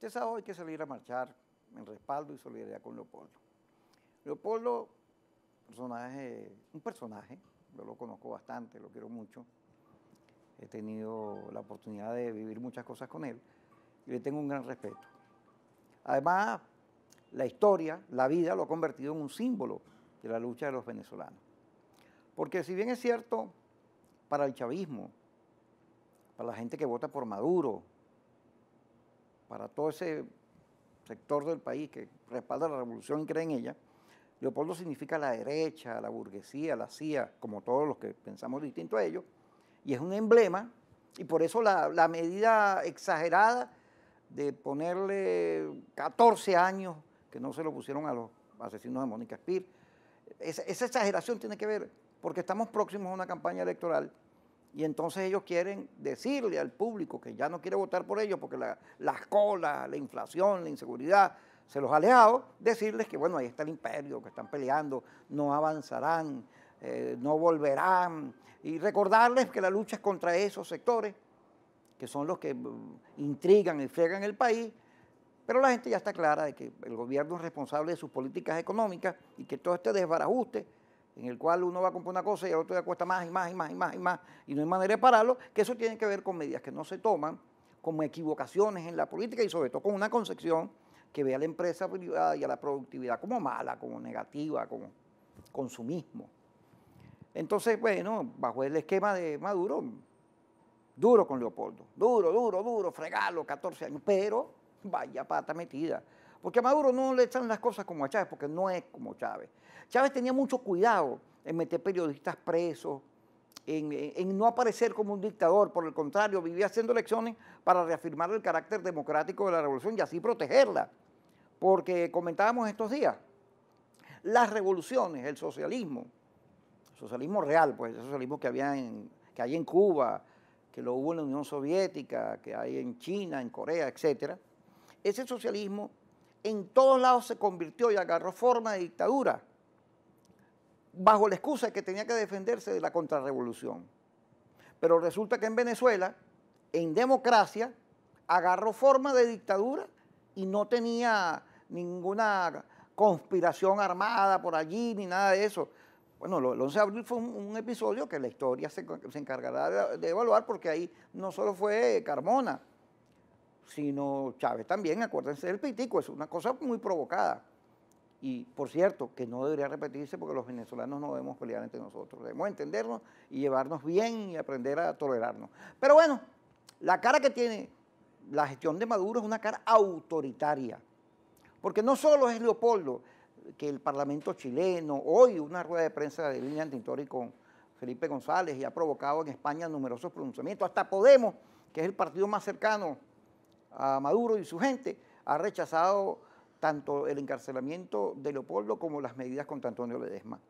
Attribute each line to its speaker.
Speaker 1: Este sábado hay que salir a marchar en respaldo y solidaridad con Leopoldo. Leopoldo, personaje, un personaje, yo lo conozco bastante, lo quiero mucho. He tenido la oportunidad de vivir muchas cosas con él y le tengo un gran respeto. Además, la historia, la vida lo ha convertido en un símbolo de la lucha de los venezolanos. Porque si bien es cierto, para el chavismo, para la gente que vota por Maduro, para todo ese sector del país que respalda la revolución y cree en ella, Leopoldo significa la derecha, la burguesía, la CIA, como todos los que pensamos distinto a ellos, y es un emblema, y por eso la, medida exagerada de ponerle 14 años, que no se lo pusieron a los asesinos de Mónica Spear, esa exageración tiene que ver, porque estamos próximos a una campaña electoral y entonces ellos quieren decirle al público que ya no quiere votar por ellos porque las colas, la inflación, la inseguridad se los ha alejado, decirles que bueno, ahí está el imperio, que están peleando, no avanzarán, eh, no volverán. Y recordarles que la lucha es contra esos sectores, que son los que mm, intrigan y fregan el país, pero la gente ya está clara de que el gobierno es responsable de sus políticas económicas y que todo este desbarajuste en el cual uno va a comprar una cosa y al otro le cuesta más y más y más y más y más, y no hay manera de pararlo, que eso tiene que ver con medidas que no se toman, como equivocaciones en la política y sobre todo con una concepción que ve a la empresa privada y a la productividad como mala, como negativa, como consumismo. Entonces, bueno, bajo el esquema de Maduro, duro con Leopoldo, duro, duro, duro, fregalo, 14 años, pero vaya pata metida. Porque a Maduro no le echan las cosas como a Chávez, porque no es como Chávez. Chávez tenía mucho cuidado en meter periodistas presos, en, no aparecer como un dictador, por el contrario, vivía haciendo elecciones para reafirmar el carácter democrático de la revolución y así protegerla. Porque comentábamos estos días, las revoluciones, el socialismo, el socialismo real, pues el socialismo que, había en, que hay en Cuba, que lo hubo en la Unión Soviética, que hay en China, en Corea, etc. Ese socialismo en todos lados se convirtió y agarró forma de dictadura bajo la excusa de que tenía que defenderse de la contrarrevolución. Pero resulta que en Venezuela, en democracia, agarró forma de dictadura y no tenía ninguna conspiración armada por allí ni nada de eso. Bueno, el 11 de abril fue un, episodio que la historia se, encargará de, de, evaluar porque ahí no solo fue Carmona, sino Chávez también, acuérdense del pitico, es una cosa muy provocada. Y por cierto, que no debería repetirse porque los venezolanos no debemos pelear entre nosotros, debemos entendernos y llevarnos bien y aprender a tolerarnos. Pero bueno, la cara que tiene la gestión de Maduro es una cara autoritaria, porque no solo es Leopoldo, que el Parlamento chileno, hoy una rueda de prensa de línea Tintori con Felipe González y ha provocado en España numerosos pronunciamientos, hasta Podemos, que es el partido más cercano a Maduro y su gente, ha rechazado tanto el encarcelamiento de Leopoldo como las medidas contra Antonio Ledesma.